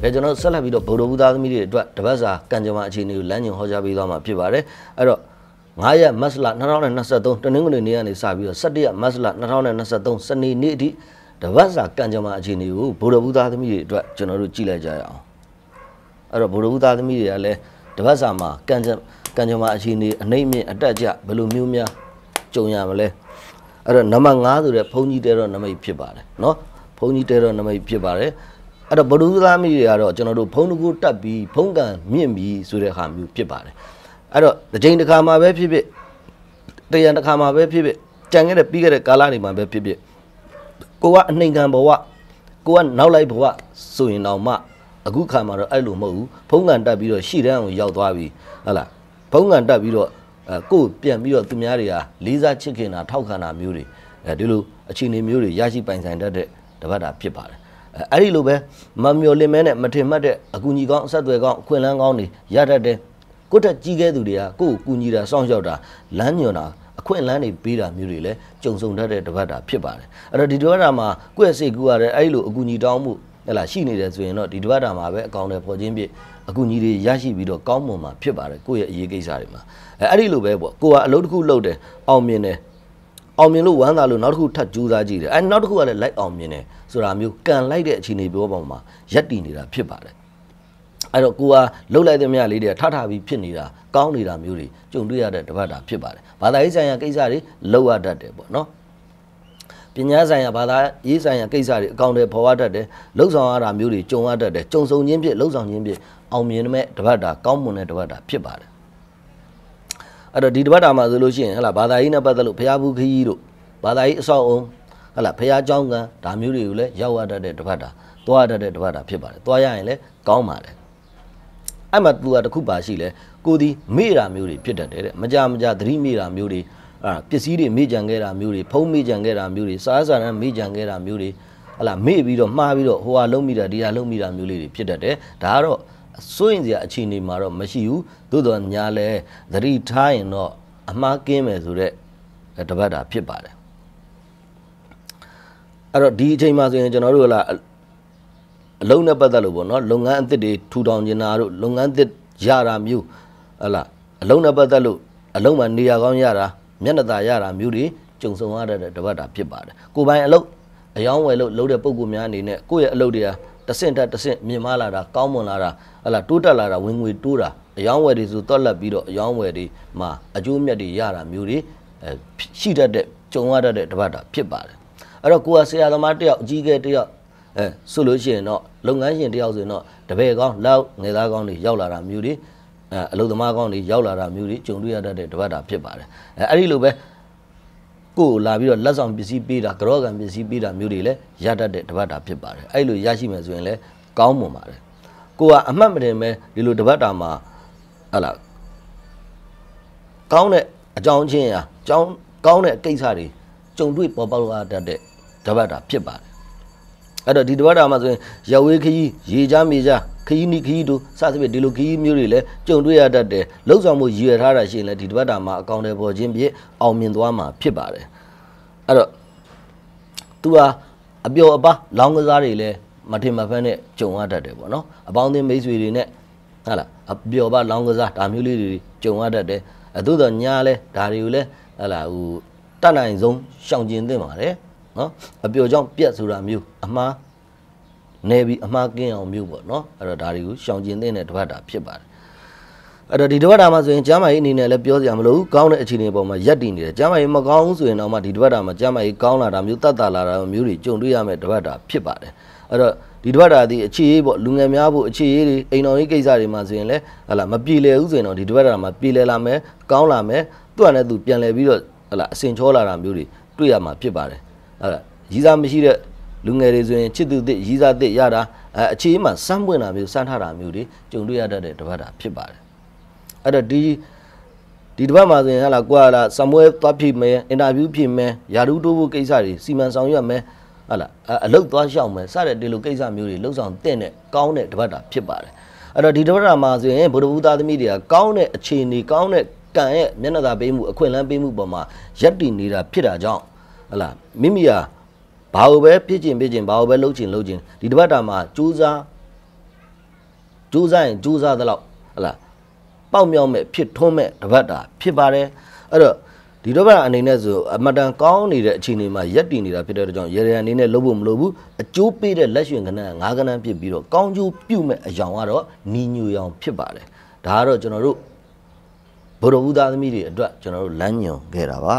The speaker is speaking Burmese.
။ဒါကျွန်တော်ဆက်လက်ပြီးတော့ဗုဒ္ဓဘုရားသမီးတွေအတွက်တပတ်စာကံကြမ္မာအခြေအနေကိုလမ်းညွှန်ဟောကြားပေးသွားမှာဖြစ်ပါတယ်။အဲ့တော့9ရက်မတ်လ2023တနင်္ဂနွေနေ့ကနေစပြီးတော့17ရက်မတ်လ2023စနေနေ့အထိတပတ်စာကံကြမ္မာအခြေအနေကိုဗုဒ္ဓဘုရားသမီးတွေအတွက်ကျွန်တော်တို့ကြည့်လိုက်ကြရအောင်။အဲ့တော့ဗုဒ္ဓဘုရားသမီးတွေကလည်းတပတ်စာမှာကံကြကံကြမ္မာအခြေအနေအနှိမ့်မြင့်အတက်ကြဘယ်လိုမျိုးများကြုံရမလဲ။အဲ့တော့နံပါတ်5ဆိုတဲ့ဘုန်းကြီးတဲတော်နမိတ်ဖြစ်ပါတယ်เนาะဘုန်းကြီးတဲတော်နမိတ်ဖြစ်ပါတယ်အဲ့တော့ဗဒုသမိတွေကတော့ကျွန်တော်တို့ဖုံးတကူတက်ပြီးဖုံးကန်မြင့်ပြီးဆိုတဲ့ဟာမျိုးဖြစ်ပါတယ်အဲ့တော့တစ်ချိန်တစ်ခါမှာပဲဖြစ်ဖြစ်တရံတစ်ခါမှာပဲဖြစ်ဖြစ်ကြံခဲ့တဲ့ပြီးခဲ့တဲ့ကာလနေမှာပဲဖြစ်ဖြစ်ကိုကအနှိမ်ခံဘဝကိုကနောက်လိုက်ဘဝဆိုရင်တော့မှအခုခါမှာတော့အဲ့လိုမဟုတ်ဘူးဖုံးကန်တက်ပြီးတော့ရှီတန်းအောင်ရောက်သွားပြီဟုတ်လားဖုံးကန်တက်ပြီးတော့ကိုပြန်ပြီးတော့သူများတွေဟာလေးစားချစ်ခင်တာထောက်ခံတာမျိုးတွေအဲဒီလိုအခြေအနေမျိုးတွေရရှိပိုင်ဆိုင်တတ်တဲ့တပတ်တာဖြစ်ပါတယ်အဲ့ဒီလိုပဲမမျော်လင့်မဲနဲ့မထင်မှတ်တဲ့အကူအညီကောင်းအဆက်အသွယ်ကောင်းအခွင့်အလမ်းကောင်းတွေရတတ်တယ်ကိုယ့်တက်ကြီးခဲ့သူတွေကကိုယ့်ကိုကူညီတာစောင့်ရှောက်တာလမ်းညွှန်တာအခွင့်အလမ်းတွေပေးတာမျိုးတွေလည်းကြုံဆုံတတ်တဲ့တပတ်တာဖြစ်ပါတယ်အဲ့တော့ဒီတပတ်တာမှာကိုယ့်ရဲ့စိတ်ကူရတဲ့အဲ့ဒီလိုအကူအညီတောင်းမှုဟဲ့လားရှိနေတယ်ဆိုရင်တော့ဒီတပတ်တာမှာပဲအကောင့်တွေပေါ်ချင်းပြည့်အကူအညီတွေရရှိပြီးတော့ကောင်းမွန်မှာဖြစ်ပါတယ်ကိုယ့်ရဲ့အရေးကိစ္စတွေမှာအဲအဲ့ဒီလိုပဲပေါ့ကိုကအလုပ်တစ်ခုလုပ်တယ်အောင်မြင်တယ်အောင်မြင်လို့ဝမ်းသာလို့နောက်တစ်ခုထပ်ကြိုးစားကြည့်တယ်အဲနောက်တစ်ခုကလည်းလိုက်အောင်မြင်တယ်ဆိုတာမျိုးကန်လိုက်တဲ့အခြေအနေပြောပေါ်မှာရက်တည်နေတာဖြစ်ပါတယ်အဲ့တော့ကိုကလှုပ်လိုက်တဲ့မြလေးတွေကထထပြီးဖြစ်နေတာကောင်းနေတာမျိုးတွေကြုံတွေ့ရတဲ့တပတ်တာဖြစ်ပါတယ်ဘာသာရေးဆိုင်ရာကိစ္စတွေလှုပ်ရတတ်တယ်ပေါ့နော်ပညာဆိုင်ရာဘာသာရေးဆိုင်ရာကိစ္စတွေအကောင့်တွေပေါ်ရတတ်တယ်လှုပ်ဆောင်ရတာမျိုးတွေကြုံရတတ်တယ်ကြုံဆုံချင်းဖြစ်လှုပ်ဆောင်ချင်းဖြစ်အောင်မြင်မဲ့တပတ်တာကောင်းမွန်တဲ့တပတ်တာဖြစ်ပါတယ်အဲ့တော့ဒီတစ်ပတ်တာမှာဆိုလို့ရှိရင်ဟလာဘာသာရေးနဲ့ပတ်သက်လို့ဘုရားဘူးခကြီးတို့ဘာသာရေးအဆောက်အုံဟလာဘုရားကျောင်းကဒါမျိုးတွေကိုလည်းရောက်ရတတ်တဲ့တစ်ပတ်တာသွားရတတ်တဲ့တစ်ပတ်တာဖြစ်ပါတယ်သွားရရင်လည်းကောင်းပါတယ်အဲ့မှာသူကတခုပါရှိလဲကိုဒီမေ့တာမျိုးတွေဖြစ်တတ်တယ်တဲ့မကြမကြသတိမေ့တာမျိုးတွေအာပစ္စည်းတွေမေ့ကြံခဲ့တာမျိုးတွေဖုံးမေ့ကြံခဲ့တာမျိုးတွေစားစားရန်မေ့ကြံခဲ့တာမျိုးတွေဟလာမေ့ပြီးတော့မှားပြီးတော့ဟိုဟာလုံးမိတာဒီဟာလုံးမိတာမျိုးလေးတွေဖြစ်တတ်တယ်ဒါကတော့စိုးရင်စရာအခြေအနေမှာတော့မရှိဘူးသို့တော်များလဲသတိထားရင်တော့အမှားကင်းမယ်ဆိုတော့တပတ်တာဖြစ်ပါတယ်အဲ့တော့ဒီအချိန်မှာဆိုရင်ကျွန်တော်တို့ကလာအလုံးနဲ့ပတ်သက်လို့ပေါ့နော်လုပ်ငန်းအသစ်တွေထူထောင်ကျင်တာတို့လုပ်ငန်းသစ်ရတာမျိုးဟလာအလုံးနဲ့ပတ်သက်လို့အလုံးမှာနေရာကောင်းရတာမျက်နှာသာရတာမျိုးတွေကြုံဆုံရတဲ့တပတ်တာဖြစ်ပါတယ်ကိုပိုင်အလုပ်အယောင်းဝယ်လို့လုပ်တဲ့ပုံကူများအနေနဲ့ကိုယ့်ရဲ့အလုပ်တွေဟာတဆင့်တက်တဆင့်မြင့်မားလာတာကောင်းမွန်လာတာဟလာတိုးတက်လာတာဝင်ငွေတိုးတာအယောင်းဝယ်တွေဆိုတော့လက်ပြီးတော့အယောင်းဝယ်တွေမှာအကျိုးမြတ်တွေရတာမျိုးတွေရှိတတ်တဲ့ကြုံရတတ်တဲ့တပတ်တာဖြစ်ပါတယ်အဲ့တော့ကိုကဆရာသမားတယောက်အကြီးကဲတယောက်အဲဆိုလို့ရှိရင်တော့လုပ်ငန်းရှင်တယောက်ဆိုရင်တော့တပည့်ကောင်းလောက်ငယ်သားကောင်းတွေရောက်လာတာမျိုးတွေအလုပ်သမားကောင်းတွေရောက်လာတာမျိုးတွေကြုံတွေ့ရတတ်တဲ့တပတ်တာဖြစ်ပါတယ်အဲအဲ့ဒီလိုပဲကိုယ်လာပြီးတော့လက်ဆောင်ပစ္စည်းပေးတာကြောကံပစ္စည်းပေးတာမျိုးတွေလည်းရတတ်တဲ့တပတ်တာဖြစ်ပါတယ်အဲ့လိုရရှိမယ်ဆိုရင်လည်းကောင်းမွန်ပါတယ်ကိုကအမှတ်မတင်ပဲဒီလိုတပတ်တာမှာဟလာကောင်းတဲ့အကြောင်းချင်းရာအကြောင်းကောင်းတဲ့ကိစ္စတွေကြုံတွေ့ပေါ်ပေါက်လာတတ်တဲ့တပတ်တာဖြစ်ပါတယ်အဲ့တော့ဒီတပတ်တာမှာဆိုရင်ရဝေးခကြီးရေချမ်းမြေချမ်းခီးနီခီးတို့စသဖြင့်ဒီလိုခီးမျိုးတွေလည်းကြုံတွေ့ရတတ်တယ်လှုပ်ဆောင်မှုရည်ရထားတာရှိရင်လည်းဒီတစ်ပတ်တာမှာအကောင့်တွေပေါ်ခြင်းဖြင့်အောင်မြင်သွားမှာဖြစ်ပါတယ်အဲ့တော့သူဟာအပျော်အပါလောင်းကစားတွေလည်းမထင်မဖက်နဲ့ကြုံရတတ်တယ်ပေါ့နော်အပေါင်းအသင်းမိတ်ဆွေတွေနဲ့ဟုတ်လားအပျော်ပါလောင်းကစားဒါမျိုးလေးတွေကြုံရတတ်တယ်အသို့တော့ညာလဲဒါတွေကိုလဲဟုတ်လားဟိုတတ်နိုင်ဆုံးရှောင်ကျင်သင့်ပါတယ်နော်အပျော်ကြောင့်ပြက်ဆိုတာမျိုးအမှားနေပြီးအမှားကင်းအောင်မျိုးပေါ့နော်အဲ့တော့ဒါတွေကိုရှောင်ကျင်တဲ့နဲ့တပတ်တာဖြစ်ပါတယ်အဲ့တော့ဒီတပတ်တာမှာဆိုရင်ကျမ်းမာရေးအနေနဲ့လည်းပြောစရာမလိုဘူးကောင်းတဲ့အခြေအနေပေါ်မှာရက်တည်နေတယ်ကျမ်းမာရေးမကောင်းဘူးဆိုရင်တော့မှဒီတပတ်တာမှာကျမ်းမာရေးကောင်းလာတာမျိုးတတ်တာလာတာမျိုးတွေကြုံတွေ့ရမယ့်တပတ်တာဖြစ်ပါတယ်အဲ့တော့ဒီတပတ်တာဒီအခြေရေးပေါ့လူငယ်များဖို့အခြေရေးတွေအိမ်တော်ရေးကိစ္စတွေမှာဆိုရင်လည်းဟလာမပြေလည်ဘူးဆိုရင်တော့ဒီတပတ်တာမှာပြေလည်လာမယ်ကောင်းလာမယ်သူ့အနေနဲ့သူပြန်လည်ပြီးတော့ဟလာအစင်ချောလာတာမျိုးတွေတွေ့ရမှာဖြစ်ပါတယ်ဟလာရည်စားမရှိတဲ့လူငယ်တွေဆိုရင်ချစ်သူသစ်ရည်စားသစ်ရတာအခြေအမှစမ်းပွင့်တာမျိုးစမ်းထတာမျိုးတွေကြုံတွေ့ရတတ်တဲ့တပတ်တာဖြစ်ပါတယ်အဲ့တော့ဒီဒီတပတ်မှာဆိုရင်ဟာလာကိုကလာစမွဲသွားဖြစ်မယ်အင်တာဗျူးဖြစ်မယ်ယာရုတိုးဖို့ကိစ္စတွေစီမံဆောင်ရွက်မယ်ဟာလာအလုတ်သွားရှောက်မယ်စတဲ့ဒီလိုကိစ္စမျိုးတွေလှုပ်ဆောင်တဲ့နဲ့ကောင်းတဲ့တပတ်တာဖြစ်ပါတယ်အဲ့တော့ဒီတပတ်တာမှာဆိုရင်ဗုဒ္ဓဘုရားသမီးတွေကကောင်းတဲ့အခြေအနေကောင်းတဲ့ကံရဲ့မျက်နှာသာပေးမှုအခွင့်အလမ်းပေးမှုပေါ်မှာရပ်တည်နေတာဖြစ်တာကြောင့်ဟာလာမိမိဟာဘာလို့ပဲဖြစ်ကျင်ဖြစ်ကျင်ဘာလို့ပဲလှုပ်ကျင်လှုပ်ကျင်ဒီတစ်ပတ်တာမှာကြိုးစားကြိုးစားရင်ကြိုးစားသလောက်ဟလားပေါက်မြောက်မဲ့ဖြစ်ထွန်းမဲ့တစ်ပတ်တာ ဖြစ်ပါတယ်အဲ့တော့ဒီတစ်ပတ်တာအနေနဲ့ဆိုအမတန်ကောင်းနေတဲ့အခြေအနေမှာရက်တည်နေတာဖြစ်တဲ့ကြောင့်ရေရန်အနေနဲ့လုပ်ဖို့မလိုဘူးအကျိုးပေးတဲ့လက်ရွှင်ကဏ္ဍငါးကဏ္ဍဖြစ်ပြီးတော့ကောင်းကျိုးပြုမဲ့အယောင်ကတော့နီညူယောင်ဖြစ်ပါတယ်ဒါကတော့ကျွန်တော်တို့ဘုရဝုဒသမီးတွေအတွက်ကျွန်တော်တို့လမ်းညွှန်ခဲ့တာပါ